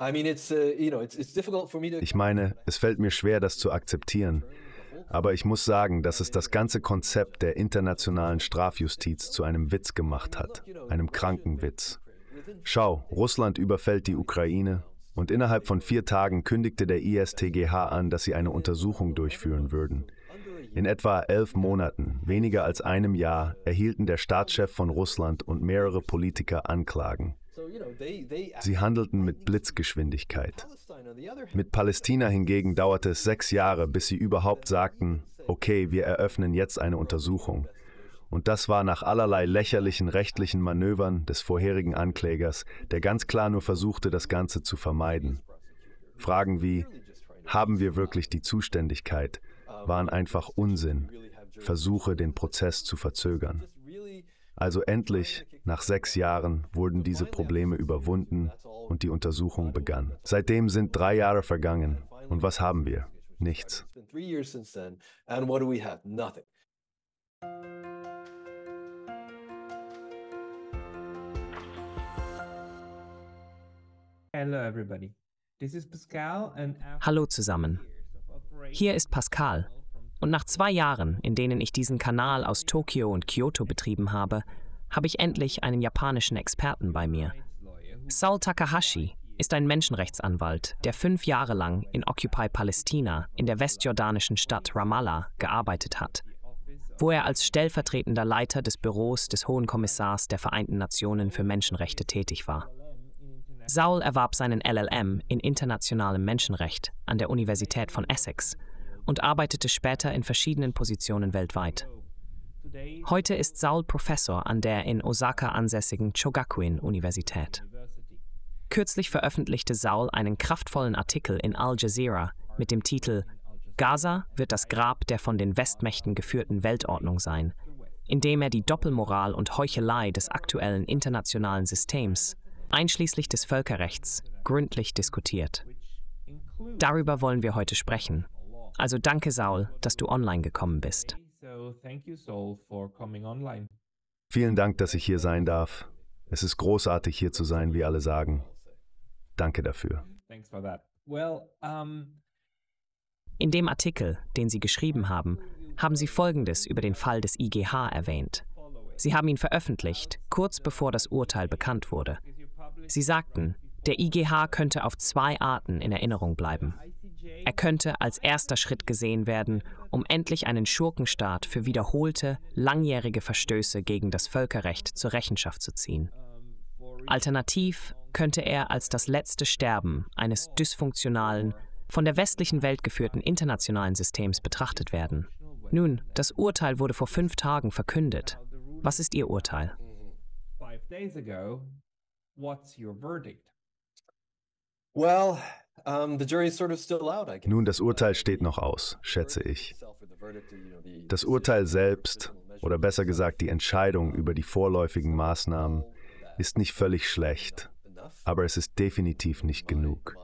Uh, ich meine, es fällt mir schwer, das zu akzeptieren. Aber ich muss sagen, dass es das ganze Konzept der internationalen Strafjustiz zu einem Witz gemacht hat, einem kranken Witz. Schau, Russland überfällt die Ukraine und innerhalb von vier Tagen kündigte der ISTGH an, dass sie eine Untersuchung durchführen würden. In etwa elf Monaten, weniger als einem Jahr, erhielten der Staatschef von Russland und mehrere Politiker Anklagen. Sie handelten mit Blitzgeschwindigkeit. Mit Palästina hingegen dauerte es sechs Jahre, bis sie überhaupt sagten, okay, wir eröffnen jetzt eine Untersuchung. Und das war nach allerlei lächerlichen rechtlichen Manövern des vorherigen Anklägers, der ganz klar nur versuchte, das Ganze zu vermeiden. Fragen wie, haben wir wirklich die Zuständigkeit, waren einfach Unsinn, Versuche, den Prozess zu verzögern. Also endlich, nach sechs Jahren, wurden diese Probleme überwunden und die Untersuchung begann. Seitdem sind drei Jahre vergangen. Und was haben wir? Nichts. Hallo zusammen. Hier ist Pascal und nach zwei Jahren, in denen ich diesen Kanal aus Tokio und Kyoto betrieben habe, habe ich endlich einen japanischen Experten bei mir. Saul Takahashi ist ein Menschenrechtsanwalt, der fünf Jahre lang in Occupy Palästina in der westjordanischen Stadt Ramallah gearbeitet hat, wo er als stellvertretender Leiter des Büros des Hohen Kommissars der Vereinten Nationen für Menschenrechte tätig war. Saul erwarb seinen LLM in internationalem Menschenrecht an der Universität von Essex und arbeitete später in verschiedenen Positionen weltweit. Heute ist Saul Professor an der in Osaka ansässigen Chogakuin-Universität. Kürzlich veröffentlichte Saul einen kraftvollen Artikel in Al Jazeera mit dem Titel Gaza wird das Grab der von den Westmächten geführten Weltordnung sein, indem er die Doppelmoral und Heuchelei des aktuellen internationalen Systems, einschließlich des Völkerrechts, gründlich diskutiert. Darüber wollen wir heute sprechen. Also danke, Saul, dass du online gekommen bist. Vielen Dank, dass ich hier sein darf. Es ist großartig, hier zu sein, wie alle sagen. Danke dafür. In dem Artikel, den Sie geschrieben haben, haben Sie Folgendes über den Fall des IGH erwähnt. Sie haben ihn veröffentlicht, kurz bevor das Urteil bekannt wurde. Sie sagten, der IGH könnte auf zwei Arten in Erinnerung bleiben. Er könnte als erster Schritt gesehen werden, um endlich einen Schurkenstaat für wiederholte, langjährige Verstöße gegen das Völkerrecht zur Rechenschaft zu ziehen. Alternativ könnte er als das letzte Sterben eines dysfunktionalen, von der westlichen Welt geführten internationalen Systems betrachtet werden. Nun, das Urteil wurde vor fünf Tagen verkündet. Was ist Ihr Urteil? Well, nun, das Urteil steht noch aus, schätze ich. Das Urteil selbst, oder besser gesagt die Entscheidung über die vorläufigen Maßnahmen, ist nicht völlig schlecht, aber es ist definitiv nicht genug.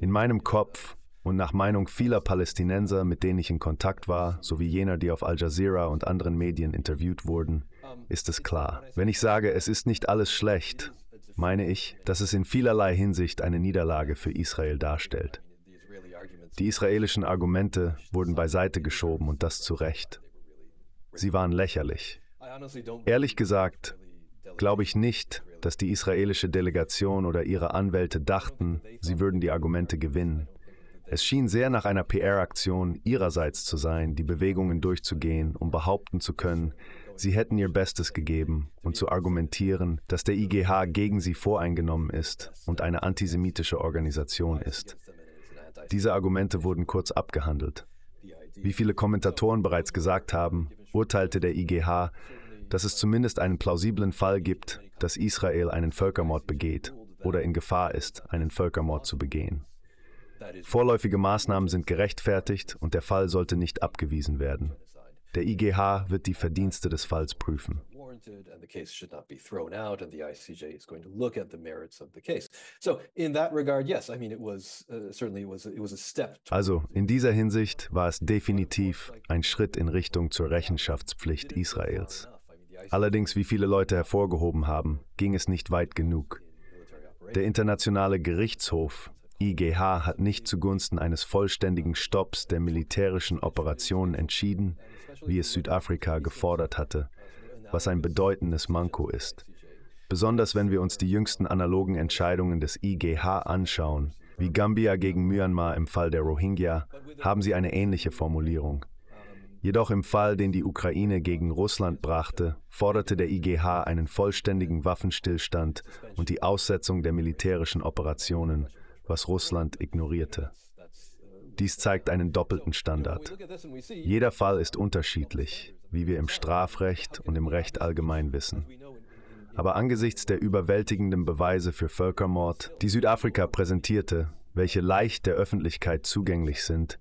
In meinem Kopf und nach Meinung vieler Palästinenser, mit denen ich in Kontakt war, sowie jener, die auf Al Jazeera und anderen Medien interviewt wurden, ist es klar. Wenn ich sage, es ist nicht alles schlecht, meine ich, dass es in vielerlei Hinsicht eine Niederlage für Israel darstellt. Die israelischen Argumente wurden beiseite geschoben und das zu Recht. Sie waren lächerlich. Ehrlich gesagt, glaube ich nicht, dass die israelische Delegation oder ihre Anwälte dachten, sie würden die Argumente gewinnen. Es schien sehr nach einer PR-Aktion ihrerseits zu sein, die Bewegungen durchzugehen, um behaupten zu können, Sie hätten ihr Bestes gegeben, um zu argumentieren, dass der IGH gegen sie voreingenommen ist und eine antisemitische Organisation ist. Diese Argumente wurden kurz abgehandelt. Wie viele Kommentatoren bereits gesagt haben, urteilte der IGH, dass es zumindest einen plausiblen Fall gibt, dass Israel einen Völkermord begeht oder in Gefahr ist, einen Völkermord zu begehen. Vorläufige Maßnahmen sind gerechtfertigt und der Fall sollte nicht abgewiesen werden. Der IGH wird die Verdienste des Falls prüfen. Also in dieser Hinsicht war es definitiv ein Schritt in Richtung zur Rechenschaftspflicht Israels. Allerdings, wie viele Leute hervorgehoben haben, ging es nicht weit genug. Der internationale Gerichtshof IGH hat nicht zugunsten eines vollständigen Stopps der militärischen Operationen entschieden, wie es Südafrika gefordert hatte, was ein bedeutendes Manko ist. Besonders wenn wir uns die jüngsten analogen Entscheidungen des IGH anschauen, wie Gambia gegen Myanmar im Fall der Rohingya, haben sie eine ähnliche Formulierung. Jedoch im Fall, den die Ukraine gegen Russland brachte, forderte der IGH einen vollständigen Waffenstillstand und die Aussetzung der militärischen Operationen, was Russland ignorierte. Dies zeigt einen doppelten Standard. Jeder Fall ist unterschiedlich, wie wir im Strafrecht und im Recht allgemein wissen. Aber angesichts der überwältigenden Beweise für Völkermord, die Südafrika präsentierte, welche leicht der Öffentlichkeit zugänglich sind,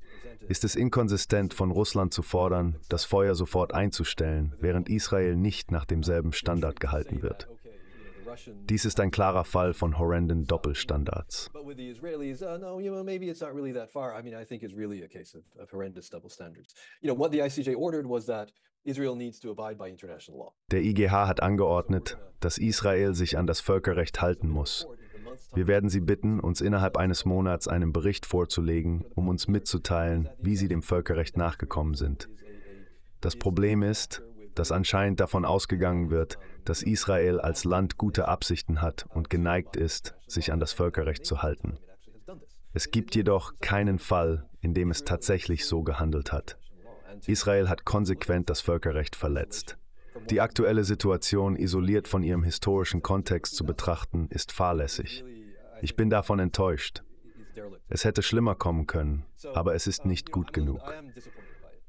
ist es inkonsistent von Russland zu fordern, das Feuer sofort einzustellen, während Israel nicht nach demselben Standard gehalten wird. Dies ist ein klarer Fall von horrenden Doppelstandards. Der IGH hat angeordnet, dass Israel sich an das Völkerrecht halten muss. Wir werden Sie bitten, uns innerhalb eines Monats einen Bericht vorzulegen, um uns mitzuteilen, wie Sie dem Völkerrecht nachgekommen sind. Das Problem ist, dass anscheinend davon ausgegangen wird, dass Israel als Land gute Absichten hat und geneigt ist, sich an das Völkerrecht zu halten. Es gibt jedoch keinen Fall, in dem es tatsächlich so gehandelt hat. Israel hat konsequent das Völkerrecht verletzt. Die aktuelle Situation isoliert von ihrem historischen Kontext zu betrachten, ist fahrlässig. Ich bin davon enttäuscht. Es hätte schlimmer kommen können, aber es ist nicht gut genug.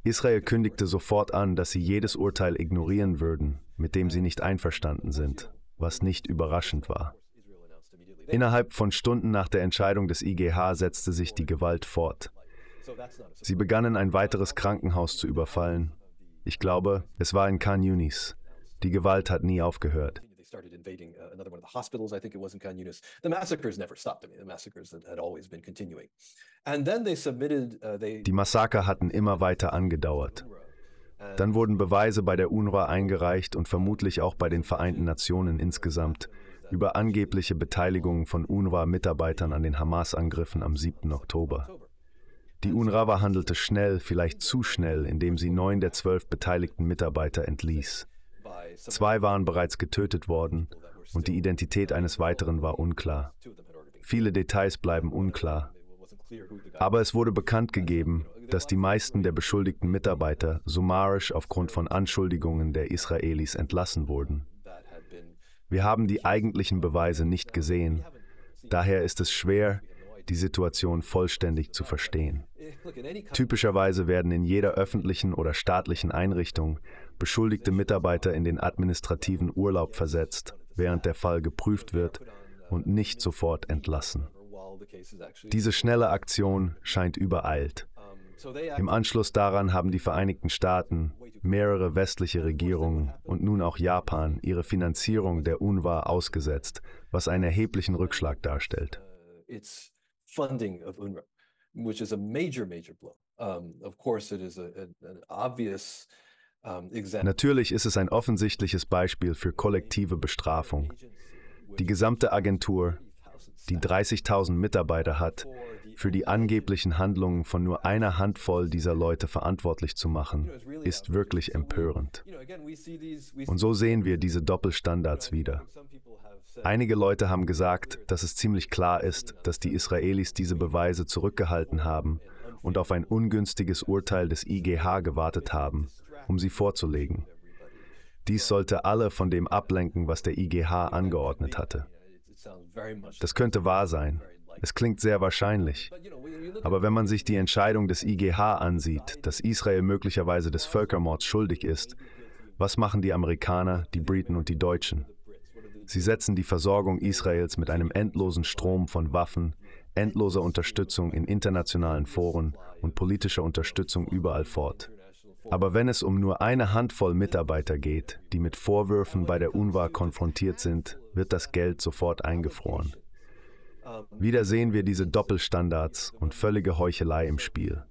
Israel kündigte sofort an, dass sie jedes Urteil ignorieren würden, mit dem sie nicht einverstanden sind, was nicht überraschend war. Innerhalb von Stunden nach der Entscheidung des IGH setzte sich die Gewalt fort. Sie begannen ein weiteres Krankenhaus zu überfallen. Ich glaube, es war in Khan Yunis. Die Gewalt hat nie aufgehört started invading uh, another one of the hospitals, I think it was in Khan Yunis. The massacres never stopped. I mean, the massacres had, had always been continuing. And then they submitted, uh, they Die Massaker hatten immer weiter angedauert. Dann wurden Beweise bei der UNRWA eingereicht und vermutlich auch bei den Vereinten Nationen insgesamt über angebliche Beteiligung von UNRWA-Mitarbeitern an den Hamas-Angriffen am 7. Oktober. Die UNRWA handelte schnell, vielleicht zu schnell, indem sie neun der zwölf beteiligten Mitarbeiter entließ. Zwei waren bereits getötet worden und die Identität eines weiteren war unklar. Viele Details bleiben unklar. Aber es wurde bekannt gegeben, dass die meisten der beschuldigten Mitarbeiter summarisch aufgrund von Anschuldigungen der Israelis entlassen wurden. Wir haben die eigentlichen Beweise nicht gesehen. Daher ist es schwer, die Situation vollständig zu verstehen. Typischerweise werden in jeder öffentlichen oder staatlichen Einrichtung beschuldigte Mitarbeiter in den administrativen Urlaub versetzt, während der Fall geprüft wird und nicht sofort entlassen. Diese schnelle Aktion scheint übereilt. Im Anschluss daran haben die Vereinigten Staaten, mehrere westliche Regierungen und nun auch Japan ihre Finanzierung der UNRWA ausgesetzt, was einen erheblichen Rückschlag darstellt. Which is a major, major blow. Um, of course, it is a, a, an obvious ähm, Natürlich ist es ein offensichtliches Beispiel für kollektive Bestrafung. Die gesamte Agentur, die 30.000 Mitarbeiter hat, für die angeblichen Handlungen von nur einer Handvoll dieser Leute verantwortlich zu machen, ist wirklich empörend. Und so sehen wir diese Doppelstandards wieder. Einige Leute haben gesagt, dass es ziemlich klar ist, dass die Israelis diese Beweise zurückgehalten haben und auf ein ungünstiges Urteil des IGH gewartet haben, um sie vorzulegen. Dies sollte alle von dem ablenken, was der IGH angeordnet hatte. Das könnte wahr sein. Es klingt sehr wahrscheinlich. Aber wenn man sich die Entscheidung des IGH ansieht, dass Israel möglicherweise des Völkermords schuldig ist, was machen die Amerikaner, die Briten und die Deutschen? Sie setzen die Versorgung Israels mit einem endlosen Strom von Waffen, endloser Unterstützung in internationalen Foren und politischer Unterstützung überall fort. Aber wenn es um nur eine Handvoll Mitarbeiter geht, die mit Vorwürfen bei der UNRWA konfrontiert sind, wird das Geld sofort eingefroren. Wieder sehen wir diese Doppelstandards und völlige Heuchelei im Spiel.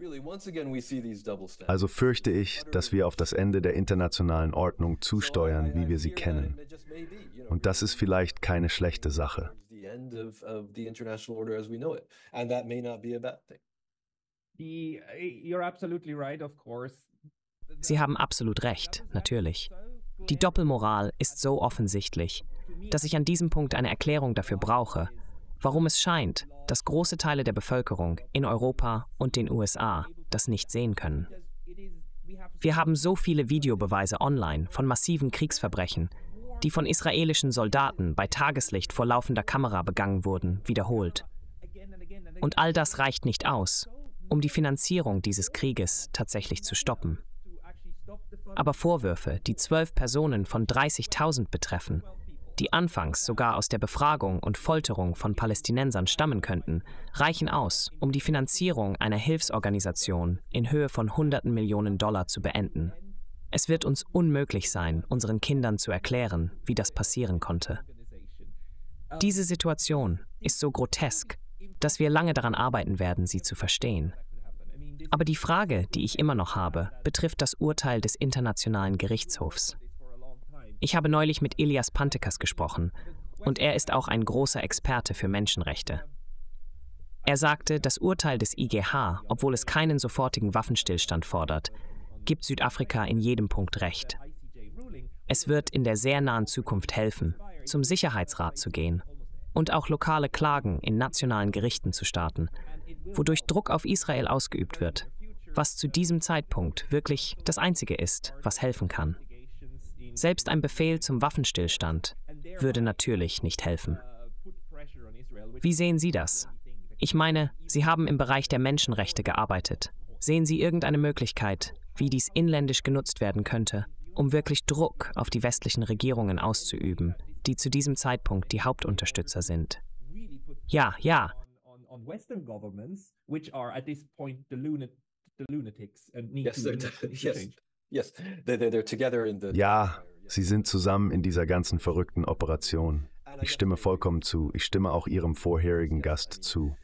Also fürchte ich, dass wir auf das Ende der internationalen Ordnung zusteuern, wie wir sie kennen. Und das ist vielleicht keine schlechte Sache. Die, you're absolutely right, of course. Sie haben absolut recht, natürlich. Die Doppelmoral ist so offensichtlich, dass ich an diesem Punkt eine Erklärung dafür brauche, warum es scheint, dass große Teile der Bevölkerung in Europa und den USA das nicht sehen können. Wir haben so viele Videobeweise online von massiven Kriegsverbrechen, die von israelischen Soldaten bei Tageslicht vor laufender Kamera begangen wurden, wiederholt. Und all das reicht nicht aus, um die Finanzierung dieses Krieges tatsächlich zu stoppen. Aber Vorwürfe, die zwölf Personen von 30.000 betreffen, die anfangs sogar aus der Befragung und Folterung von Palästinensern stammen könnten, reichen aus, um die Finanzierung einer Hilfsorganisation in Höhe von hunderten Millionen Dollar zu beenden. Es wird uns unmöglich sein, unseren Kindern zu erklären, wie das passieren konnte. Diese Situation ist so grotesk, dass wir lange daran arbeiten werden, sie zu verstehen. Aber die Frage, die ich immer noch habe, betrifft das Urteil des Internationalen Gerichtshofs. Ich habe neulich mit Ilias Pantekas gesprochen und er ist auch ein großer Experte für Menschenrechte. Er sagte, das Urteil des IGH, obwohl es keinen sofortigen Waffenstillstand fordert, gibt Südafrika in jedem Punkt recht. Es wird in der sehr nahen Zukunft helfen, zum Sicherheitsrat zu gehen und auch lokale Klagen in nationalen Gerichten zu starten, wodurch Druck auf Israel ausgeübt wird, was zu diesem Zeitpunkt wirklich das Einzige ist, was helfen kann. Selbst ein Befehl zum Waffenstillstand würde natürlich nicht helfen. Wie sehen Sie das? Ich meine, Sie haben im Bereich der Menschenrechte gearbeitet. Sehen Sie irgendeine Möglichkeit, wie dies inländisch genutzt werden könnte, um wirklich Druck auf die westlichen Regierungen auszuüben, die zu diesem Zeitpunkt die Hauptunterstützer sind? Ja, ja, on Western governments, which are at this point the, lunat the lunatics and need yes, to, yes, yes, they're, they're together in the. Ja, sie sind zusammen in dieser ganzen verrückten Operation. Ich stimme vollkommen zu. Ich stimme auch Ihrem vorherigen Gast zu.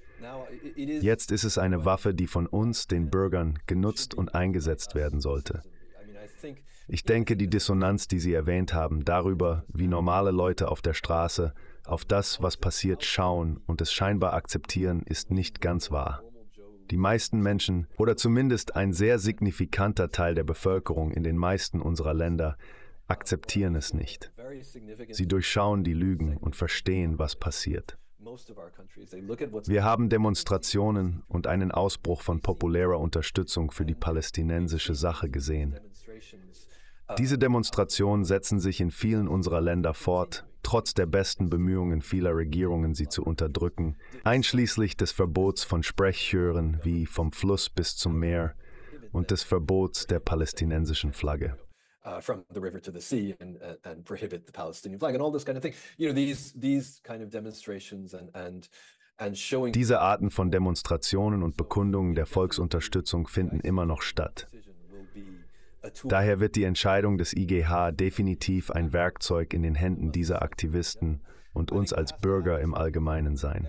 Jetzt ist es eine Waffe, die von uns, den Bürgern, genutzt und eingesetzt werden sollte. Ich denke, die Dissonanz, die Sie erwähnt haben, darüber, wie normale Leute auf der Straße auf das, was passiert, schauen und es scheinbar akzeptieren, ist nicht ganz wahr. Die meisten Menschen oder zumindest ein sehr signifikanter Teil der Bevölkerung in den meisten unserer Länder akzeptieren es nicht. Sie durchschauen die Lügen und verstehen, was passiert. Wir haben Demonstrationen und einen Ausbruch von populärer Unterstützung für die palästinensische Sache gesehen. Diese Demonstrationen setzen sich in vielen unserer Länder fort, trotz der besten Bemühungen vieler Regierungen, sie zu unterdrücken, einschließlich des Verbots von Sprechchören wie vom Fluss bis zum Meer und des Verbots der palästinensischen Flagge. Uh, uh, diese Arten von Demonstrationen und Bekundungen der Volksunterstützung finden immer noch statt. Daher wird die Entscheidung des IGH definitiv ein Werkzeug in den Händen dieser Aktivisten und uns als Bürger im Allgemeinen sein.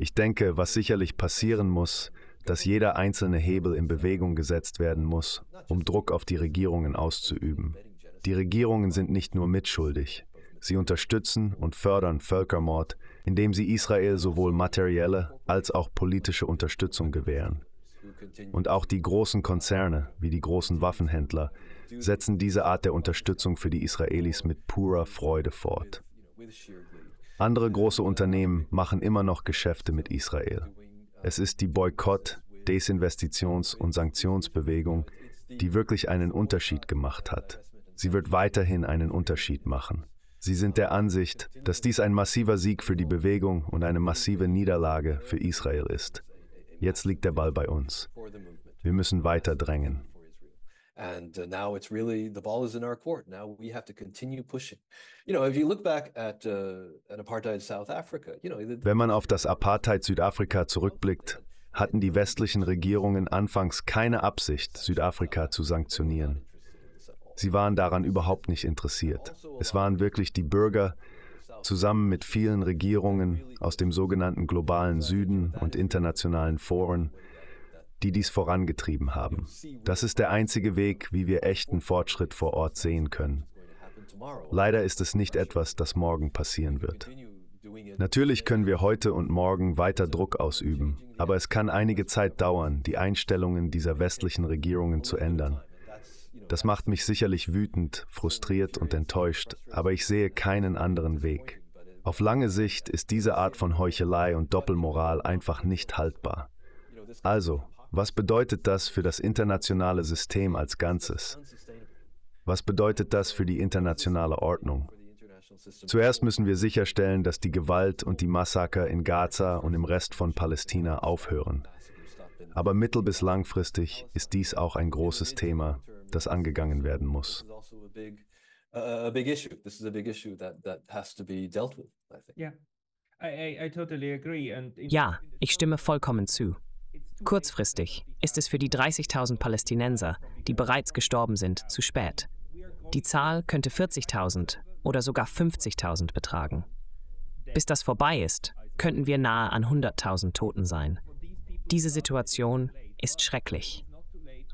Ich denke, was sicherlich passieren muss, dass jeder einzelne Hebel in Bewegung gesetzt werden muss, um Druck auf die Regierungen auszuüben. Die Regierungen sind nicht nur mitschuldig, sie unterstützen und fördern Völkermord, indem sie Israel sowohl materielle als auch politische Unterstützung gewähren. Und auch die großen Konzerne, wie die großen Waffenhändler, setzen diese Art der Unterstützung für die Israelis mit purer Freude fort. Andere große Unternehmen machen immer noch Geschäfte mit Israel. Es ist die Boykott-, Desinvestitions- und Sanktionsbewegung, die wirklich einen Unterschied gemacht hat. Sie wird weiterhin einen Unterschied machen. Sie sind der Ansicht, dass dies ein massiver Sieg für die Bewegung und eine massive Niederlage für Israel ist. Jetzt liegt der Ball bei uns. Wir müssen weiter drängen. And uh, now it's really the ball is in our court. Now we have to continue pushing. You know, if you look back at, uh, at apartheid South Africa, you know, wenn man auf das Apartheid Südafrika zurückblickt, hatten die westlichen Regierungen anfangs keine Absicht, Südafrika zu sanktionieren. Sie waren daran überhaupt nicht interessiert. Es waren wirklich die Bürger, zusammen mit vielen Regierungen aus dem sogenannten globalen Süden und internationalen Foren, die dies vorangetrieben haben. Das ist der einzige Weg, wie wir echten Fortschritt vor Ort sehen können. Leider ist es nicht etwas, das morgen passieren wird. Natürlich können wir heute und morgen weiter Druck ausüben, aber es kann einige Zeit dauern, die Einstellungen dieser westlichen Regierungen zu ändern. Das macht mich sicherlich wütend, frustriert und enttäuscht, aber ich sehe keinen anderen Weg. Auf lange Sicht ist diese Art von Heuchelei und Doppelmoral einfach nicht haltbar. Also, was bedeutet das für das internationale System als Ganzes? Was bedeutet das für die internationale Ordnung? Zuerst müssen wir sicherstellen, dass die Gewalt und die Massaker in Gaza und im Rest von Palästina aufhören. Aber mittel- bis langfristig ist dies auch ein großes Thema, das angegangen werden muss. Ja, ich stimme vollkommen zu. Kurzfristig ist es für die 30.000 Palästinenser, die bereits gestorben sind, zu spät. Die Zahl könnte 40.000 oder sogar 50.000 betragen. Bis das vorbei ist, könnten wir nahe an 100.000 Toten sein. Diese Situation ist schrecklich. Uh,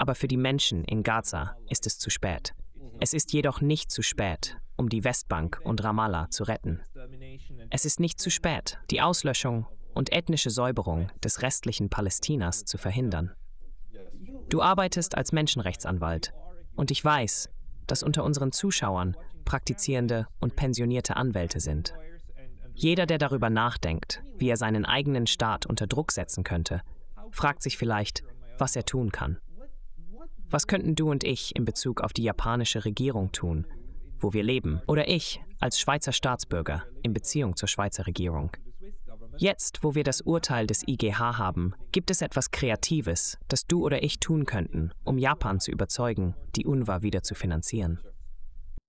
aber für die Menschen in Gaza ist es zu spät. Es ist jedoch nicht zu spät, um die Westbank und Ramallah zu retten. Es ist nicht zu spät, die Auslöschung und ethnische Säuberung des restlichen Palästinas zu verhindern. Du arbeitest als Menschenrechtsanwalt und ich weiß, dass unter unseren Zuschauern praktizierende und pensionierte Anwälte sind. Jeder, der darüber nachdenkt, wie er seinen eigenen Staat unter Druck setzen könnte, fragt sich vielleicht, was er tun kann. Was könnten du und ich in Bezug auf die japanische Regierung tun, wo wir leben? Oder ich als Schweizer Staatsbürger in Beziehung zur Schweizer Regierung? Jetzt, wo wir das Urteil des IGH haben, gibt es etwas Kreatives, das du oder ich tun könnten, um Japan zu überzeugen, die UNRWA wieder zu finanzieren.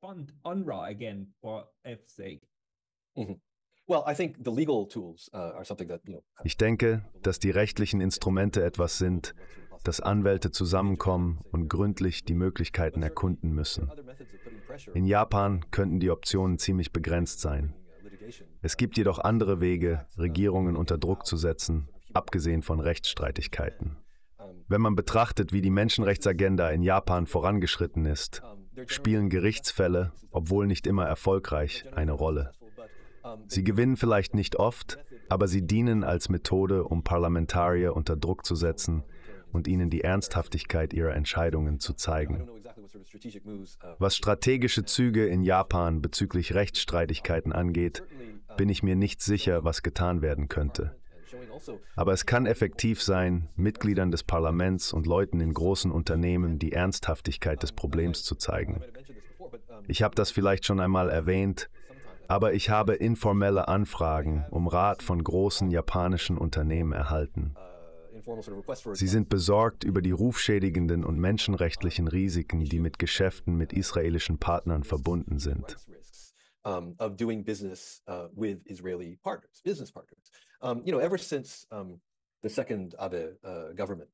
Mhm. Uh, ich denke, dass die rechtlichen Instrumente etwas sind, dass Anwälte zusammenkommen und gründlich die Möglichkeiten erkunden müssen. In Japan könnten die Optionen ziemlich begrenzt sein. Es gibt jedoch andere Wege, Regierungen unter Druck zu setzen, abgesehen von Rechtsstreitigkeiten. Wenn man betrachtet, wie die Menschenrechtsagenda in Japan vorangeschritten ist, spielen Gerichtsfälle, obwohl nicht immer erfolgreich, eine Rolle. Sie gewinnen vielleicht nicht oft, aber sie dienen als Methode, um Parlamentarier unter Druck zu setzen und ihnen die Ernsthaftigkeit ihrer Entscheidungen zu zeigen. Was strategische Züge in Japan bezüglich Rechtsstreitigkeiten angeht, bin ich mir nicht sicher, was getan werden könnte. Aber es kann effektiv sein, Mitgliedern des Parlaments und Leuten in großen Unternehmen die Ernsthaftigkeit des Problems zu zeigen. Ich habe das vielleicht schon einmal erwähnt, aber ich habe informelle Anfragen um Rat von großen japanischen Unternehmen erhalten. Sie sind besorgt über die rufschädigenden und menschenrechtlichen Risiken, die mit Geschäften mit israelischen Partnern verbunden sind.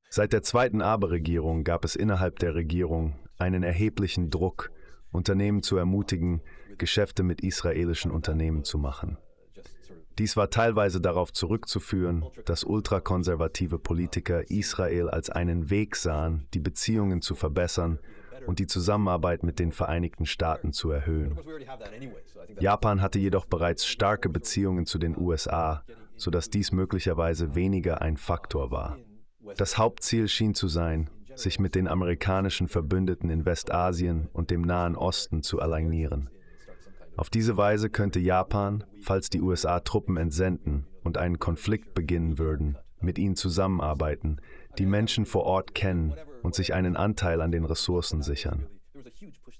Seit der zweiten Abe-Regierung gab es innerhalb der Regierung einen erheblichen Druck, Unternehmen zu ermutigen, Geschäfte mit israelischen Unternehmen zu machen. Dies war teilweise darauf zurückzuführen, dass ultrakonservative Politiker Israel als einen Weg sahen, die Beziehungen zu verbessern und die Zusammenarbeit mit den Vereinigten Staaten zu erhöhen. Japan hatte jedoch bereits starke Beziehungen zu den USA, sodass dies möglicherweise weniger ein Faktor war. Das Hauptziel schien zu sein, sich mit den amerikanischen Verbündeten in Westasien und dem Nahen Osten zu alignieren. Auf diese Weise könnte Japan, falls die USA Truppen entsenden und einen Konflikt beginnen würden, mit ihnen zusammenarbeiten, die Menschen vor Ort kennen und sich einen Anteil an den Ressourcen sichern.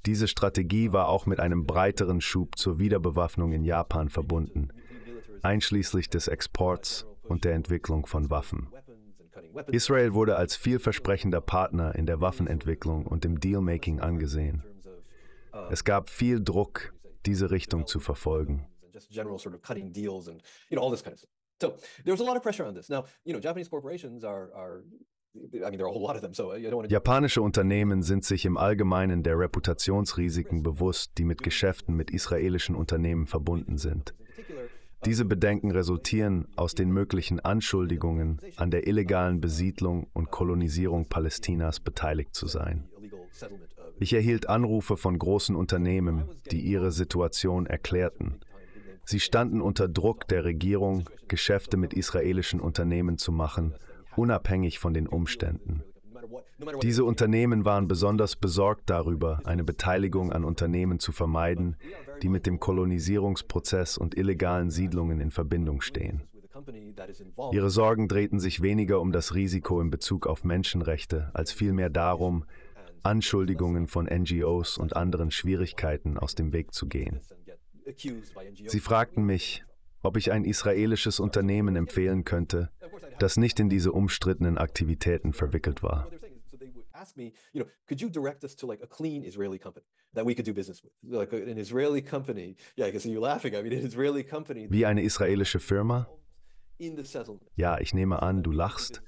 Diese Strategie war auch mit einem breiteren Schub zur Wiederbewaffnung in Japan verbunden, einschließlich des Exports und der Entwicklung von Waffen. Israel wurde als vielversprechender Partner in der Waffenentwicklung und im Dealmaking angesehen. Es gab viel Druck diese Richtung zu verfolgen. Japanische Unternehmen sind sich im Allgemeinen der Reputationsrisiken bewusst, die mit Geschäften mit israelischen Unternehmen verbunden sind. Uh, diese Bedenken resultieren aus den möglichen Anschuldigungen, an der illegalen Besiedlung und Kolonisierung Palästinas beteiligt zu sein. Ich erhielt Anrufe von großen Unternehmen, die ihre Situation erklärten. Sie standen unter Druck der Regierung, Geschäfte mit israelischen Unternehmen zu machen, unabhängig von den Umständen. Diese Unternehmen waren besonders besorgt darüber, eine Beteiligung an Unternehmen zu vermeiden, die mit dem Kolonisierungsprozess und illegalen Siedlungen in Verbindung stehen. Ihre Sorgen drehten sich weniger um das Risiko in Bezug auf Menschenrechte, als vielmehr darum, Anschuldigungen von NGOs und anderen Schwierigkeiten aus dem Weg zu gehen. Sie fragten mich, ob ich ein israelisches Unternehmen empfehlen könnte, das nicht in diese umstrittenen Aktivitäten verwickelt war. Wie eine israelische Firma, ja, ich nehme an, du lachst.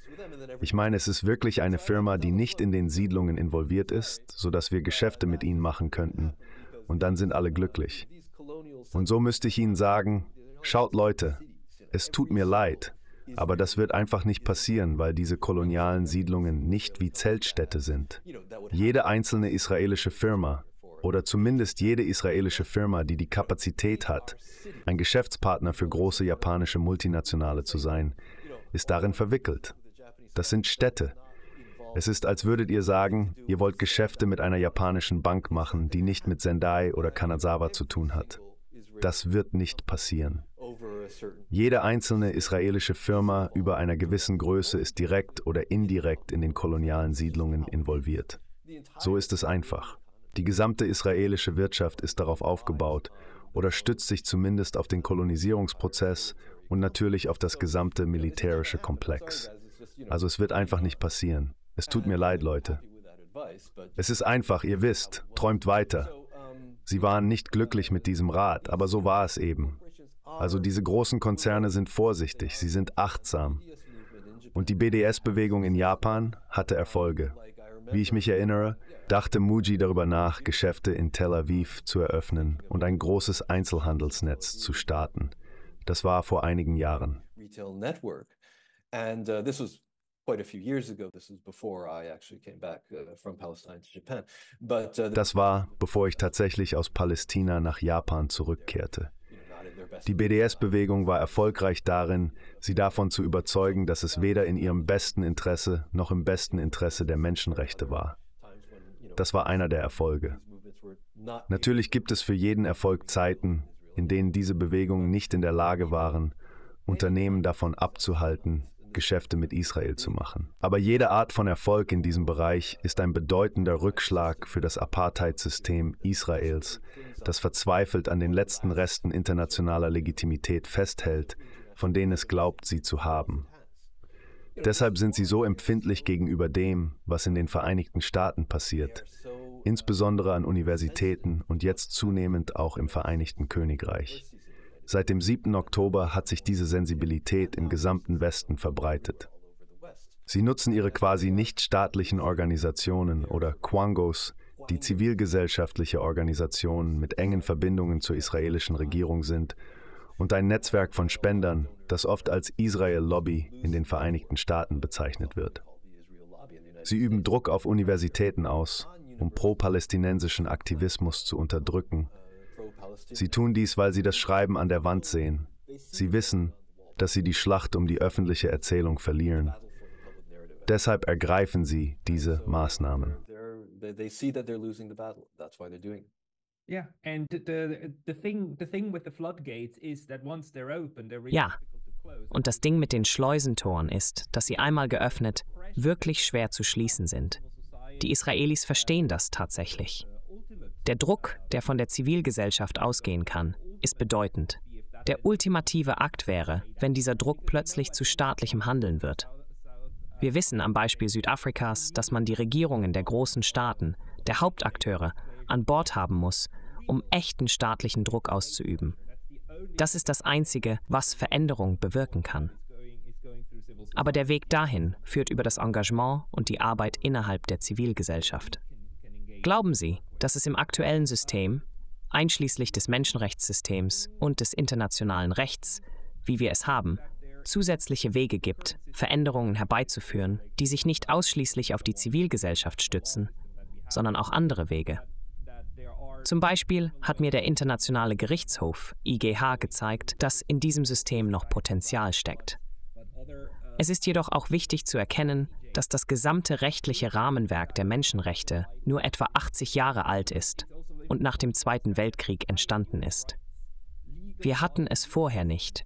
Ich meine, es ist wirklich eine Firma, die nicht in den Siedlungen involviert ist, sodass wir Geschäfte mit ihnen machen könnten. Und dann sind alle glücklich. Und so müsste ich ihnen sagen, schaut Leute, es tut mir leid, aber das wird einfach nicht passieren, weil diese kolonialen Siedlungen nicht wie Zeltstädte sind. Jede einzelne israelische Firma, oder zumindest jede israelische Firma, die die Kapazität hat, ein Geschäftspartner für große japanische Multinationale zu sein, ist darin verwickelt. Das sind Städte. Es ist, als würdet ihr sagen, ihr wollt Geschäfte mit einer japanischen Bank machen, die nicht mit Sendai oder Kanazawa zu tun hat. Das wird nicht passieren. Jede einzelne israelische Firma über einer gewissen Größe ist direkt oder indirekt in den kolonialen Siedlungen involviert. So ist es einfach. Die gesamte israelische Wirtschaft ist darauf aufgebaut oder stützt sich zumindest auf den Kolonisierungsprozess und natürlich auf das gesamte militärische Komplex. Also es wird einfach nicht passieren. Es tut mir leid, Leute. Es ist einfach, ihr wisst, träumt weiter. Sie waren nicht glücklich mit diesem Rat, aber so war es eben. Also diese großen Konzerne sind vorsichtig, sie sind achtsam. Und die BDS-Bewegung in Japan hatte Erfolge. Wie ich mich erinnere, dachte Muji darüber nach, Geschäfte in Tel Aviv zu eröffnen und ein großes Einzelhandelsnetz zu starten. Das war vor einigen Jahren. Uh, uh, uh, das war, bevor ich tatsächlich aus Palästina nach Japan zurückkehrte. Die BDS-Bewegung war erfolgreich darin, sie davon zu überzeugen, dass es weder in ihrem besten Interesse noch im besten Interesse der Menschenrechte war. Das war einer der Erfolge. Natürlich gibt es für jeden Erfolg Zeiten, in denen diese Bewegungen nicht in der Lage waren, Unternehmen davon abzuhalten, Geschäfte mit Israel zu machen. Aber jede Art von Erfolg in diesem Bereich ist ein bedeutender Rückschlag für das Apartheid-System Israels, das verzweifelt an den letzten Resten internationaler Legitimität festhält, von denen es glaubt, sie zu haben. Deshalb sind sie so empfindlich gegenüber dem, was in den Vereinigten Staaten passiert, insbesondere an Universitäten und jetzt zunehmend auch im Vereinigten Königreich. Seit dem 7. Oktober hat sich diese Sensibilität im gesamten Westen verbreitet. Sie nutzen ihre quasi nichtstaatlichen Organisationen oder Quangos, die zivilgesellschaftliche Organisationen mit engen Verbindungen zur israelischen Regierung sind, und ein Netzwerk von Spendern, das oft als Israel-Lobby in den Vereinigten Staaten bezeichnet wird. Sie üben Druck auf Universitäten aus, um pro-palästinensischen Aktivismus zu unterdrücken. Sie tun dies, weil sie das Schreiben an der Wand sehen. Sie wissen, dass sie die Schlacht um die öffentliche Erzählung verlieren. Deshalb ergreifen sie diese Maßnahmen. Yeah, and the the thing the thing with the floodgates is that once they're open, they're really ja. Und das Ding mit den Schleusentoren ist, dass sie einmal geöffnet wirklich schwer zu schließen sind. Die Israelis verstehen das tatsächlich. Uh, der Druck, uh, der von der Zivilgesellschaft ausgehen kann, ist bedeutend. Der ultimative Akt wäre, wenn dieser Druck plötzlich zu staatlichem Handeln wird. Uh, Wir wissen am Beispiel Südafrikas, dass man die Regierungen der großen Staaten, der Hauptakteure an Bord haben muss, um echten staatlichen Druck auszuüben. Das ist das Einzige, was Veränderung bewirken kann. Aber der Weg dahin führt über das Engagement und die Arbeit innerhalb der Zivilgesellschaft. Glauben Sie, dass es im aktuellen System, einschließlich des Menschenrechtssystems und des internationalen Rechts, wie wir es haben, zusätzliche Wege gibt, Veränderungen herbeizuführen, die sich nicht ausschließlich auf die Zivilgesellschaft stützen, sondern auch andere Wege? Zum Beispiel hat mir der Internationale Gerichtshof IGH gezeigt, dass in diesem System noch Potenzial steckt. Es ist jedoch auch wichtig zu erkennen, dass das gesamte rechtliche Rahmenwerk der Menschenrechte nur etwa 80 Jahre alt ist und nach dem Zweiten Weltkrieg entstanden ist. Wir hatten es vorher nicht.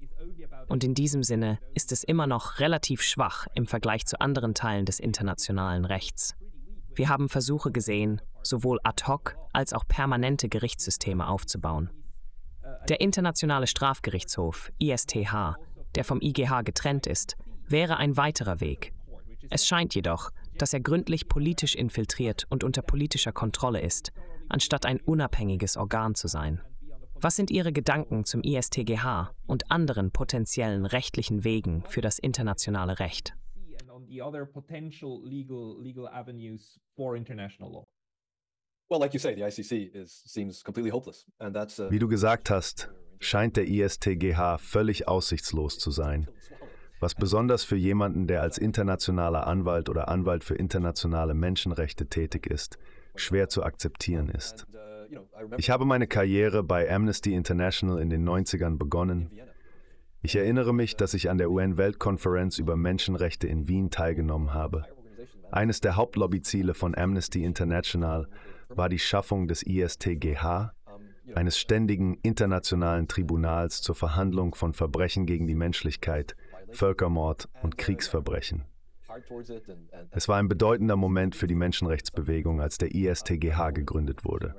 Und in diesem Sinne ist es immer noch relativ schwach im Vergleich zu anderen Teilen des internationalen Rechts. Wir haben Versuche gesehen, sowohl ad hoc als auch permanente Gerichtssysteme aufzubauen. Der Internationale Strafgerichtshof, ISTH, der vom IGH getrennt ist, wäre ein weiterer Weg. Es scheint jedoch, dass er gründlich politisch infiltriert und unter politischer Kontrolle ist, anstatt ein unabhängiges Organ zu sein. Was sind Ihre Gedanken zum ISTGH und anderen potenziellen rechtlichen Wegen für das internationale Recht? the other potential legal legal avenues for international law? Wie du gesagt hast, scheint der ISTGH völlig aussichtslos zu sein. Was besonders für jemanden, der als internationaler Anwalt oder Anwalt für internationale Menschenrechte tätig ist, schwer zu akzeptieren ist. Uh, ich habe meine Karriere bei Amnesty International in den 90ern begonnen ich erinnere mich, dass ich an der UN-Weltkonferenz über Menschenrechte in Wien teilgenommen habe. Eines der Hauptlobbyziele von Amnesty International war die Schaffung des ISTGH, eines ständigen internationalen Tribunals zur Verhandlung von Verbrechen gegen die Menschlichkeit, Völkermord und Kriegsverbrechen. Es war ein bedeutender Moment für die Menschenrechtsbewegung, als der ISTGH gegründet wurde.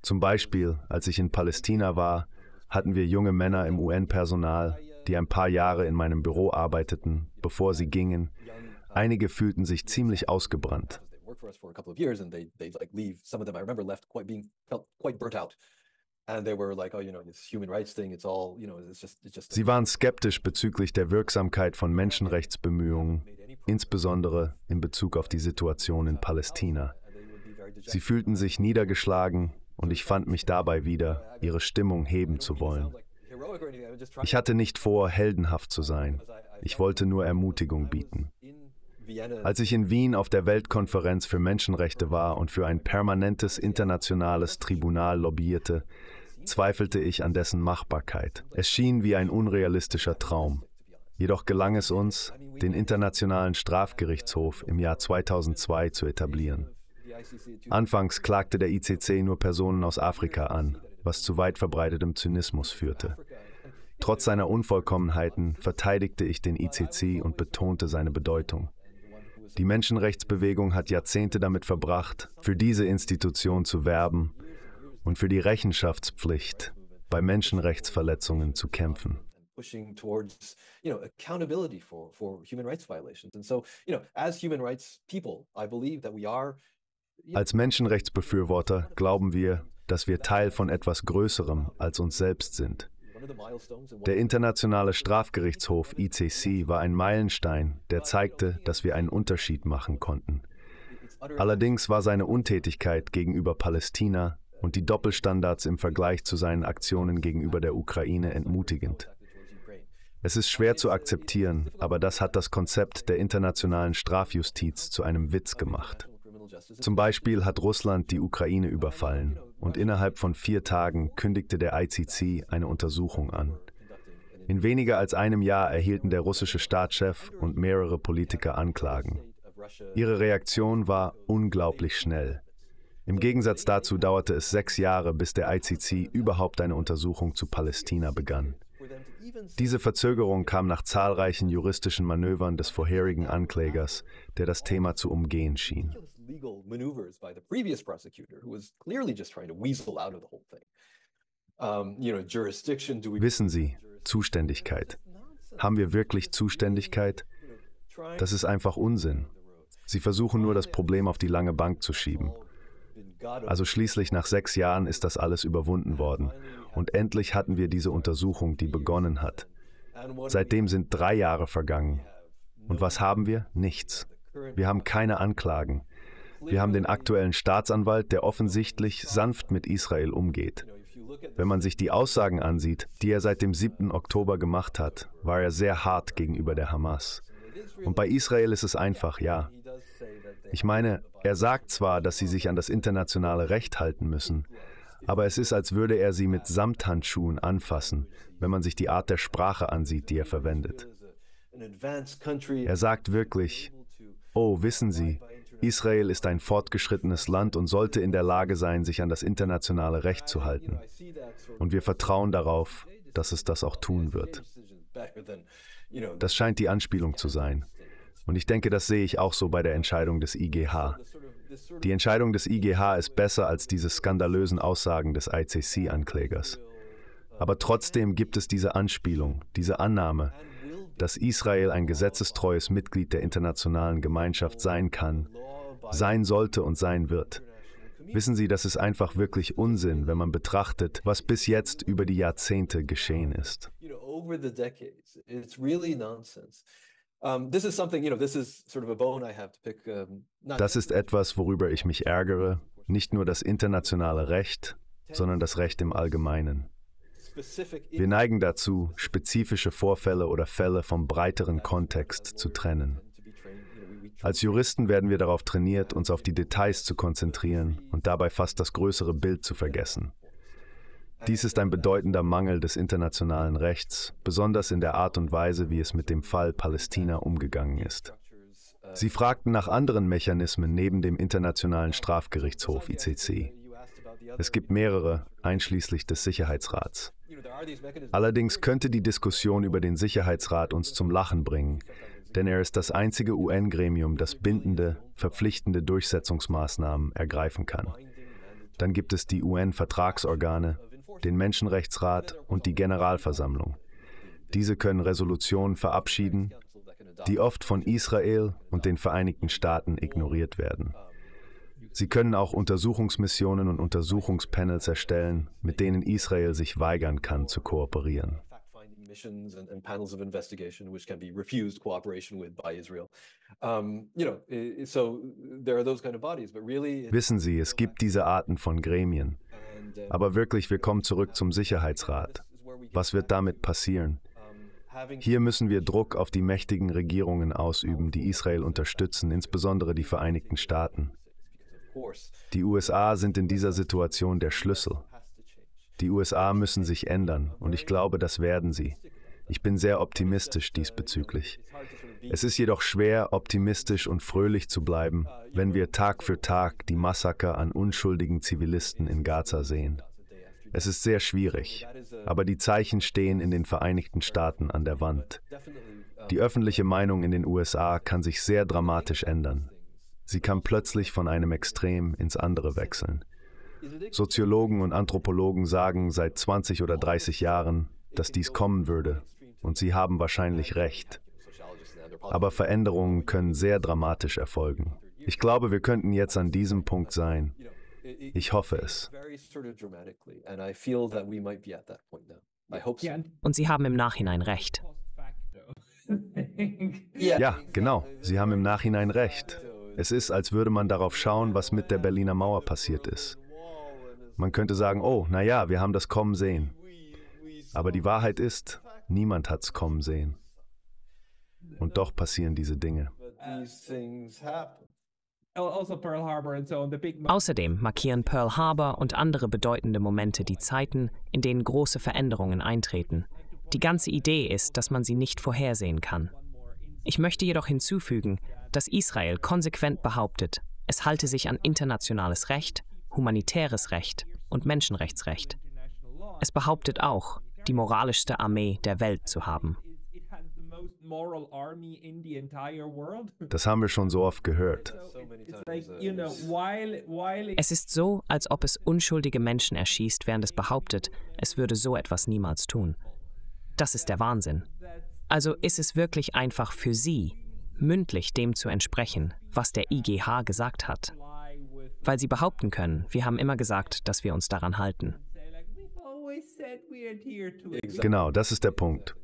Zum Beispiel, als ich in Palästina war hatten wir junge Männer im UN-Personal, die ein paar Jahre in meinem Büro arbeiteten, bevor sie gingen. Einige fühlten sich ziemlich ausgebrannt. Sie waren skeptisch bezüglich der Wirksamkeit von Menschenrechtsbemühungen, insbesondere in Bezug auf die Situation in Palästina. Sie fühlten sich niedergeschlagen und ich fand mich dabei wieder, ihre Stimmung heben zu wollen. Ich hatte nicht vor, heldenhaft zu sein. Ich wollte nur Ermutigung bieten. Als ich in Wien auf der Weltkonferenz für Menschenrechte war und für ein permanentes internationales Tribunal lobbyierte, zweifelte ich an dessen Machbarkeit. Es schien wie ein unrealistischer Traum. Jedoch gelang es uns, den Internationalen Strafgerichtshof im Jahr 2002 zu etablieren. Anfangs klagte der ICC nur Personen aus Afrika an, was zu weit verbreitetem Zynismus führte. Trotz seiner Unvollkommenheiten verteidigte ich den ICC und betonte seine Bedeutung. Die Menschenrechtsbewegung hat Jahrzehnte damit verbracht, für diese Institution zu werben und für die Rechenschaftspflicht bei Menschenrechtsverletzungen zu kämpfen. pushing towards you know accountability for for human rights violations and so you know as human rights people i believe that we are als Menschenrechtsbefürworter glauben wir, dass wir Teil von etwas Größerem als uns selbst sind. Der Internationale Strafgerichtshof ICC war ein Meilenstein, der zeigte, dass wir einen Unterschied machen konnten. Allerdings war seine Untätigkeit gegenüber Palästina und die Doppelstandards im Vergleich zu seinen Aktionen gegenüber der Ukraine entmutigend. Es ist schwer zu akzeptieren, aber das hat das Konzept der internationalen Strafjustiz zu einem Witz gemacht. Zum Beispiel hat Russland die Ukraine überfallen und innerhalb von vier Tagen kündigte der ICC eine Untersuchung an. In weniger als einem Jahr erhielten der russische Staatschef und mehrere Politiker Anklagen. Ihre Reaktion war unglaublich schnell. Im Gegensatz dazu dauerte es sechs Jahre, bis der ICC überhaupt eine Untersuchung zu Palästina begann. Diese Verzögerung kam nach zahlreichen juristischen Manövern des vorherigen Anklägers, der das Thema zu umgehen schien legal maneuvers by the previous prosecutor, who was clearly just trying to weasel out of the whole thing. Um, you know, jurisdiction, do we Wissen Sie, Zuständigkeit. Haben wir wirklich Zuständigkeit? Das ist einfach Unsinn. Sie versuchen nur, das Problem auf die lange Bank zu schieben. Also schließlich nach sechs Jahren ist das alles überwunden worden. Und endlich hatten wir diese Untersuchung, die begonnen hat. Seitdem sind drei Jahre vergangen. Und was haben wir? Nichts. Wir haben keine Anklagen. Wir haben den aktuellen Staatsanwalt, der offensichtlich sanft mit Israel umgeht. Wenn man sich die Aussagen ansieht, die er seit dem 7. Oktober gemacht hat, war er sehr hart gegenüber der Hamas. Und bei Israel ist es einfach, ja. Ich meine, er sagt zwar, dass sie sich an das internationale Recht halten müssen, aber es ist, als würde er sie mit Samthandschuhen anfassen, wenn man sich die Art der Sprache ansieht, die er verwendet. Er sagt wirklich, oh, wissen Sie, Israel ist ein fortgeschrittenes Land und sollte in der Lage sein, sich an das internationale Recht zu halten. Und wir vertrauen darauf, dass es das auch tun wird. Das scheint die Anspielung zu sein. Und ich denke, das sehe ich auch so bei der Entscheidung des IGH. Die Entscheidung des IGH ist besser als diese skandalösen Aussagen des ICC-Anklägers. Aber trotzdem gibt es diese Anspielung, diese Annahme, dass Israel ein gesetzestreues Mitglied der internationalen Gemeinschaft sein kann sein sollte und sein wird. Wissen Sie, das ist einfach wirklich Unsinn, wenn man betrachtet, was bis jetzt über die Jahrzehnte geschehen ist. Das ist etwas, worüber ich mich ärgere, nicht nur das internationale Recht, sondern das Recht im Allgemeinen. Wir neigen dazu, spezifische Vorfälle oder Fälle vom breiteren Kontext zu trennen. Als Juristen werden wir darauf trainiert, uns auf die Details zu konzentrieren und dabei fast das größere Bild zu vergessen. Dies ist ein bedeutender Mangel des internationalen Rechts, besonders in der Art und Weise, wie es mit dem Fall Palästina umgegangen ist. Sie fragten nach anderen Mechanismen neben dem Internationalen Strafgerichtshof ICC. Es gibt mehrere, einschließlich des Sicherheitsrats. Allerdings könnte die Diskussion über den Sicherheitsrat uns zum Lachen bringen, denn er ist das einzige UN-Gremium, das bindende, verpflichtende Durchsetzungsmaßnahmen ergreifen kann. Dann gibt es die UN-Vertragsorgane, den Menschenrechtsrat und die Generalversammlung. Diese können Resolutionen verabschieden, die oft von Israel und den Vereinigten Staaten ignoriert werden. Sie können auch Untersuchungsmissionen und Untersuchungspanels erstellen, mit denen Israel sich weigern kann zu kooperieren missions and, and, panels of investigation, which can be refused cooperation with by Israel. Um, you know, so there are those kind of bodies, but really Wissen Sie, es gibt diese Arten von Gremien. Aber wirklich, wir kommen zurück zum Sicherheitsrat. Was wird damit passieren? Hier müssen wir Druck auf die mächtigen Regierungen ausüben, die Israel unterstützen, insbesondere die Vereinigten Staaten. Die USA sind in dieser Situation der Schlüssel. Die USA müssen sich ändern und ich glaube, das werden sie. Ich bin sehr optimistisch diesbezüglich. Es ist jedoch schwer, optimistisch und fröhlich zu bleiben, wenn wir Tag für Tag die Massaker an unschuldigen Zivilisten in Gaza sehen. Es ist sehr schwierig, aber die Zeichen stehen in den Vereinigten Staaten an der Wand. Die öffentliche Meinung in den USA kann sich sehr dramatisch ändern. Sie kann plötzlich von einem Extrem ins andere wechseln. Soziologen und Anthropologen sagen seit 20 oder 30 Jahren, dass dies kommen würde. Und sie haben wahrscheinlich recht. Aber Veränderungen können sehr dramatisch erfolgen. Ich glaube, wir könnten jetzt an diesem Punkt sein. Ich hoffe es. Und Sie haben im Nachhinein recht. Ja, genau. Sie haben im Nachhinein recht. Es ist, als würde man darauf schauen, was mit der Berliner Mauer passiert ist. Man könnte sagen, oh, naja, wir haben das kommen sehen. Aber die Wahrheit ist, niemand hat es kommen sehen. Und doch passieren diese Dinge. Außerdem markieren Pearl Harbor und andere bedeutende Momente die Zeiten, in denen große Veränderungen eintreten. Die ganze Idee ist, dass man sie nicht vorhersehen kann. Ich möchte jedoch hinzufügen, dass Israel konsequent behauptet, es halte sich an internationales Recht humanitäres Recht und Menschenrechtsrecht. Es behauptet auch, die moralischste Armee der Welt zu haben. Das haben wir schon so oft gehört. Es ist so, als ob es unschuldige Menschen erschießt, während es behauptet, es würde so etwas niemals tun. Das ist der Wahnsinn. Also ist es wirklich einfach für Sie, mündlich dem zu entsprechen, was der IGH gesagt hat weil sie behaupten können, wir haben immer gesagt, dass wir uns daran halten. Genau, das ist der Punkt.